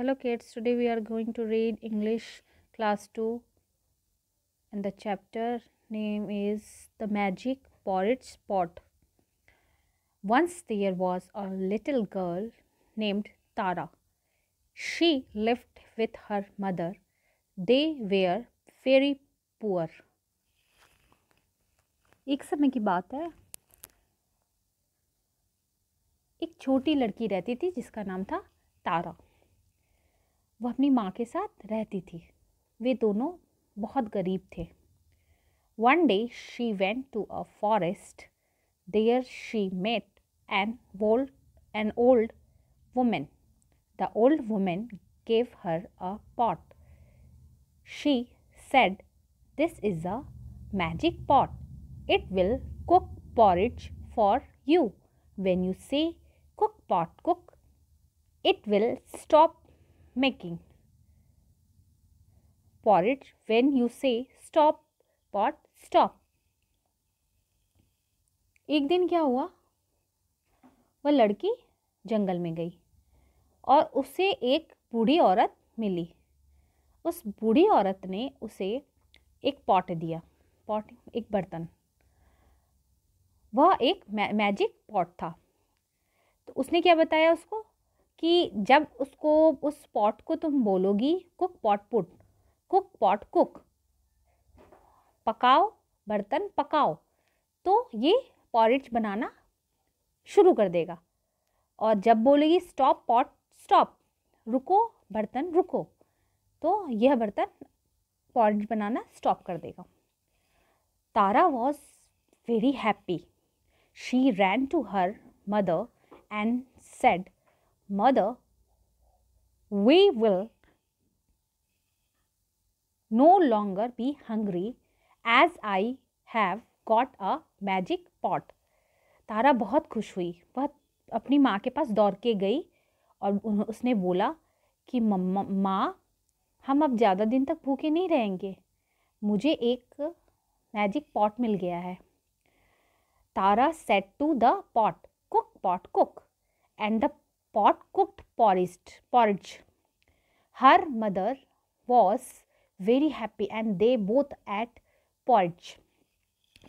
hello kids today we are going to read english class 2 and the chapter name is the magic porridge pot once there was a little girl named tara she lived with her mother they were very poor एक समय की बात है एक छोटी लड़की रहती थी जिसका नाम था तारा वह अपनी माँ के साथ रहती थी वे दोनों बहुत गरीब थे one day she went to a forest there she met an old an old women the old women gave her a pot she said this is a magic pot it will cook porridge for you when you say cook pot cook it will stop making porridge when you say stop pot stop एक दिन क्या हुआ वह लड़की जंगल में गई और उसे एक बूढ़ी औरत मिली उस बूढ़ी औरत ने उसे एक पॉट दिया पॉट एक बर्तन वह एक मै, मैजिक पॉट था तो उसने क्या बताया उसको कि जब उसको उस पॉट को तुम बोलोगी cook pot put cook pot cook पकाओ बर्तन पकाओ तो ये पॉरिज बनाना शुरू कर देगा और जब बोलेगी स्टॉप पॉट स्टॉप रुको बर्तन रुको तो यह बर्तन पॉरिज बनाना स्टॉप कर देगा Tara was very happy she ran to her mother and said mother, we will no longer be hungry as I have got a magic pot. Tara बहुत खुश हुई वह अपनी माँ के पास दौड़ के गई और उसने बोला कि माँ हम अब ज़्यादा दिन तक भूखे नहीं रहेंगे मुझे एक मैजिक पॉट मिल गया है Tara said to the pot cook pot cook and the cooked porridge porridge her mother was very happy and they both ate porridge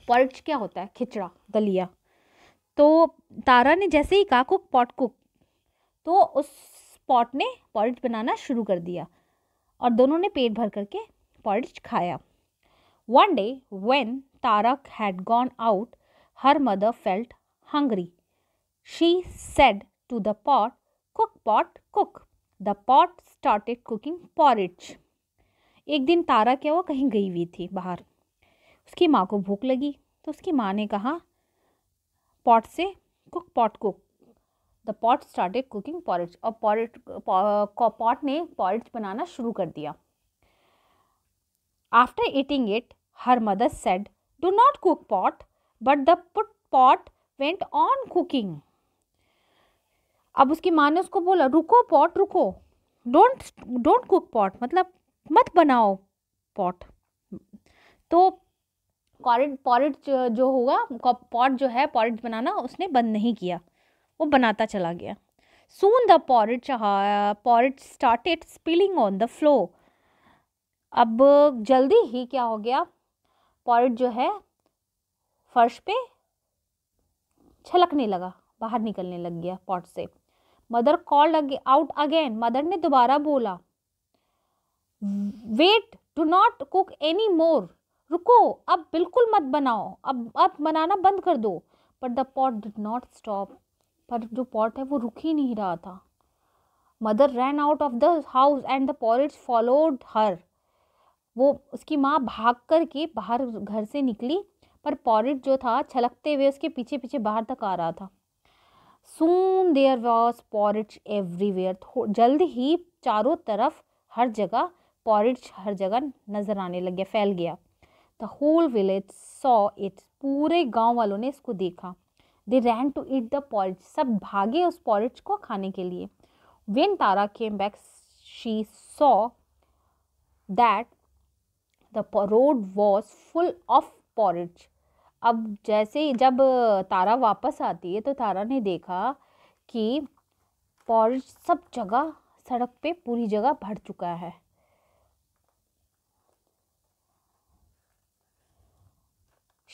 porridge क्या होता है खिचड़ा दलिया तो तारा ने जैसे ही कहा कुक पॉट कुक तो उस पॉट ने पॉरिज बनाना शुरू कर दिया और दोनों ने पेट भर करके पॉरिज खाया one day when Tara had gone out her mother felt hungry she said to the pot, cook pot, cook. The pot started cooking porridge. एक दिन तारा क्या हुआ कहीं गई हुई थी बाहर उसकी माँ को भूख लगी तो उसकी माँ ने कहा पॉट से cook pot cook the pot started cooking porridge और पॉरेज पॉट ने पॉरेज बनाना शुरू कर दिया after eating it her mother said do not cook pot but the put pot went on cooking अब उसकी माँ ने उसको बोला रुको पॉट रुको डोंट डोंट कुक पॉट मतलब मत बनाओ पॉट तो पॉरिट पॉरिट जो होगा पॉट जो है पॉरेट बनाना उसने बंद नहीं किया वो बनाता चला गया soon the porridge porridge started spilling on the floor अब जल्दी ही क्या हो गया पॉरेट जो है फर्श पे छलकने लगा बाहर निकलने लग गया पॉट से mother called out again mother ने दोबारा बोला wait do not cook any more रुको अब बिल्कुल मत बनाओ अब अब बनाना बंद कर दो but the pot did not stop पर जो पॉट है वो रुक ही नहीं रहा था mother ran out of the house and the porridge followed her वो उसकी माँ भाग कर के बाहर घर से निकली पर पॉरेज जो था छलकते हुए उसके पीछे पीछे बाहर तक आ रहा था soon there was porridge everywhere जल्द ही चारों तरफ हर जगह पॉरिच हर जगह नज़र आने लग गया फैल गया the whole village saw it पूरे गांव वालों ने इसको देखा दे रैन टू ईट द पॉरिच सब भागे उस पॉरिच को खाने के लिए when Tara came back she saw that the road was full of porridge अब जैसे ही जब तारा वापस आती है तो तारा ने देखा कि पॉलिश सब जगह सड़क पे पूरी जगह भर चुका है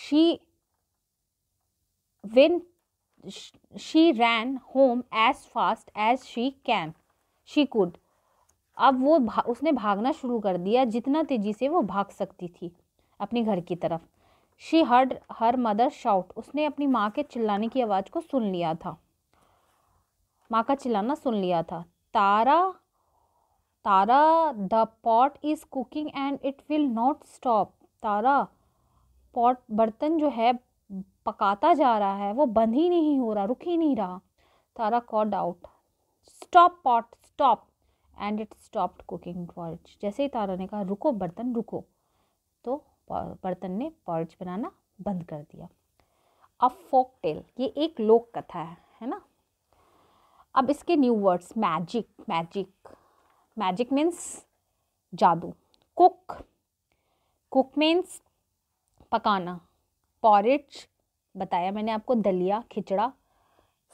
she when she ran home as fast as she can she could अब वो भा, उसने भागना शुरू कर दिया जितना तेजी से वो भाग सकती थी अपने घर की तरफ she heard her mother shout उसने अपनी माँ के चिल्लाने की आवाज़ को सुन लिया था माँ का चिल्लाना सुन लिया था Tara Tara the pot is cooking and it will not stop Tara pot बर्तन जो है पकाता जा रहा है वो बंद ही नहीं हो रहा रुक ही नहीं रहा Tara called out stop pot stop and it stop cooking for जैसे ही तारा ने कहा रुको बर्तन रुको तो बर्तन ने पॉर्च बनाना बंद कर दिया अब फोक टेल ये एक लोक कथा है है ना अब इसके new words magic magic magic means जादू कुक कुक मीन्स पकाना पॉरिच बताया मैंने आपको दलिया खिचड़ा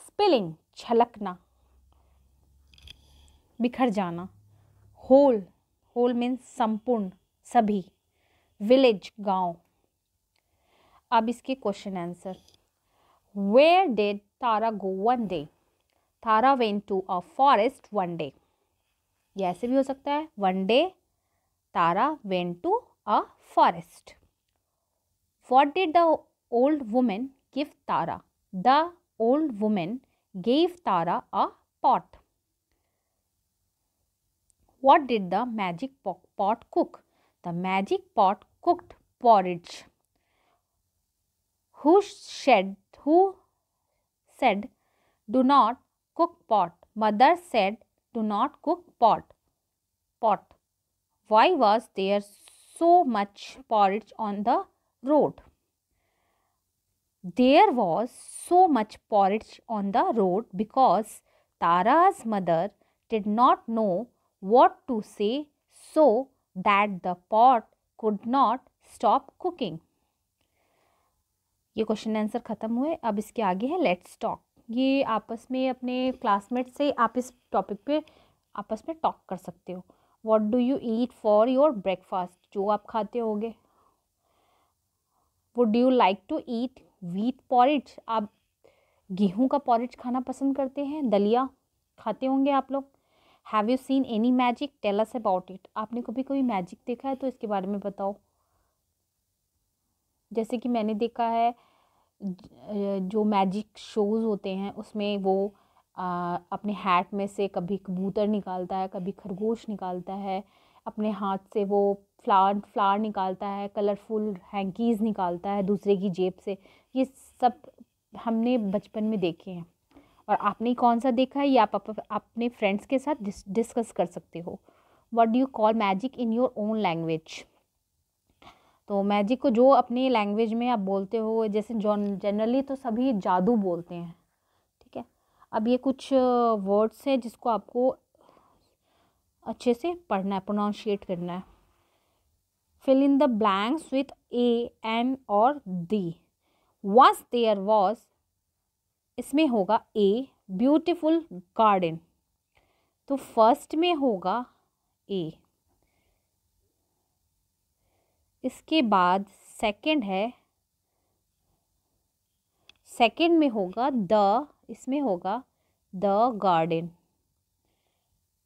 स्पिलिंग छलकना बिखर जाना होल होल मीन्स संपूर्ण सभी विलेज गांव अब इसके question answer where did Tara go one day Tara went to a forest one day ये ऐसे भी हो सकता है one day Tara went to a forest what did the old women give Tara the old women gave Tara a pot what did the magic pot cook the magic pot cooked porridge. Who said, who said, do not cook pot? Mother said, do not cook pot. Pot. Why was there so much porridge on the road? There was so much porridge on the road because Tara's mother did not know what to say, so that the pot could not stop cooking. ये question answer ख़त्म हुए अब इसके आगे है let's talk ये आपस में अपने क्लासमेट से आप इस टॉपिक पे आपस में टॉक कर सकते हो what do you eat for your breakfast जो आप खाते होगे would you like to eat wheat porridge आप गेहूं का पॉरिज खाना पसंद करते हैं दलिया खाते होंगे आप लोग have you seen any magic tell us about it आपने कभी कोई मैजिक देखा है तो इसके बारे में बताओ जैसे कि मैंने देखा है जो मैजिक शोज़ होते हैं उसमें वो आ, अपने हैट में से कभी कबूतर निकालता है कभी खरगोश निकालता है अपने हाथ से वो फ्लावर फ्लावर निकालता है कलरफुल हैंकीज़ निकालता है दूसरे की जेब से ये सब हमने बचपन में देखे हैं और आपने कौन सा देखा है या आप अपने फ्रेंड्स के साथ डिस्कस कर सकते हो what do you call magic in your own language तो मैजिक को जो अपने लैंग्वेज में आप बोलते हो जैसे जनरली तो सभी जादू बोलते हैं ठीक है अब ये कुछ वर्ड्स हैं जिसको आपको अच्छे से पढ़ना है प्रोनाउंशिएट करना है fill in the blanks with a and और दी वंस देयर वॉज इसमें होगा ए ब्यूटिफुल गार्डन तो फर्स्ट में होगा ए इसके बाद सेकंड है सेकंड में होगा द इसमें होगा द गार्डन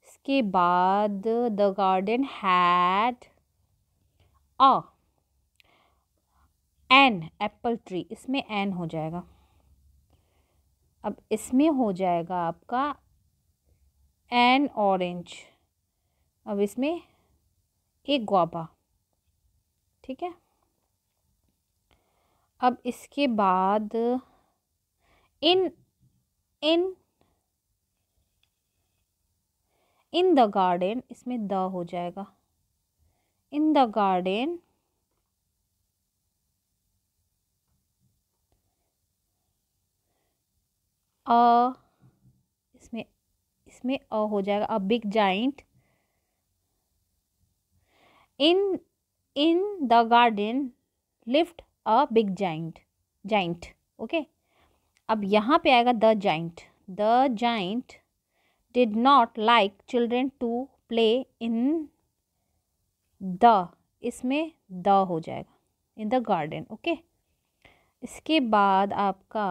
इसके बाद the garden had a an apple tree इसमें एन हो जाएगा अब इसमें हो जाएगा आपका एन ऑरेंज अब इसमें एक गुआबा ठीक है अब इसके बाद in in in the garden इसमें द हो जाएगा इन द गार्डन अ इसमें इसमें अ हो जाएगा a big giant in in the garden lived a big giant giant okay अब यहाँ पे आएगा the giant the giant did not like children to play in the इसमें द हो जाएगा इन द गार्डन ओके इसके बाद आपका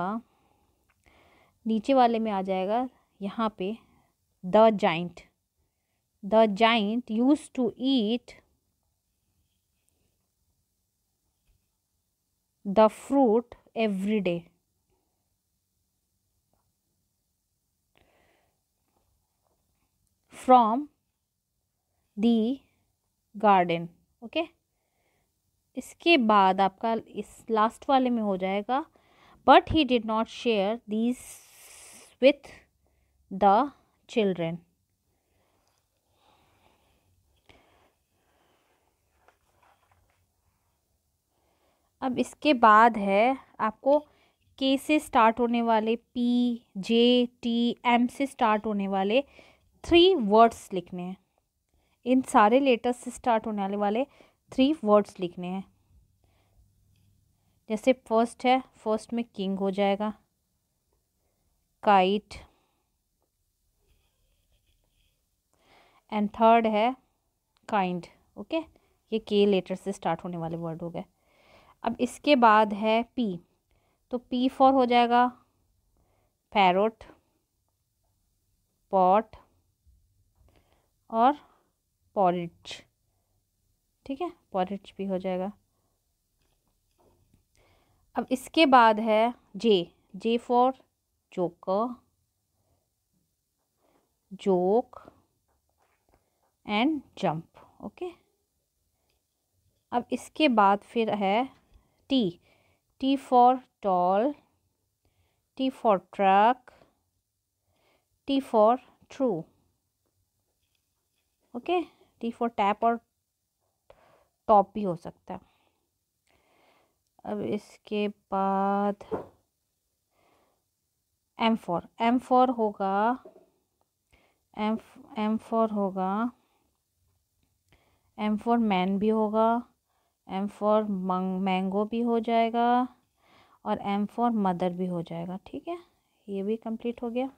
नीचे वाले में आ जाएगा यहाँ पे the giant the giant used to eat the fruit every day from the garden okay इसके बाद आपका इस लास्ट वाले में हो जाएगा but he did not share these with the children. अब इसके बाद है आपको के से स्टार्ट होने वाले पी जे टी एम से स्टार्ट होने वाले थ्री वर्ड्स लिखने हैं इन सारे लेटर्स से स्टार्ट होने वाले वाले थ्री वर्ड्स लिखने हैं जैसे फर्स्ट है फर्स्ट में किंग हो जाएगा काइट एंड थर्ड है काइंड ओके ये के लेटर से स्टार्ट होने वाले वर्ड हो गए अब इसके बाद है पी तो पी फॉर हो जाएगा पैरोट पॉट और पॉरिज ठीक है पॉरिज भी हो जाएगा अब इसके बाद है J J for joker joke and jump okay अब इसके बाद फिर है T T for tall T for truck T for true okay T for tap और टॉप भी हो सकता है अब इसके बाद एम फोर एम फोर होगा एम एम फोर होगा एम फोर मैन भी होगा एम फोर मैंगो भी हो जाएगा और एम फोर मदर भी हो जाएगा ठीक है ये भी कंप्लीट हो गया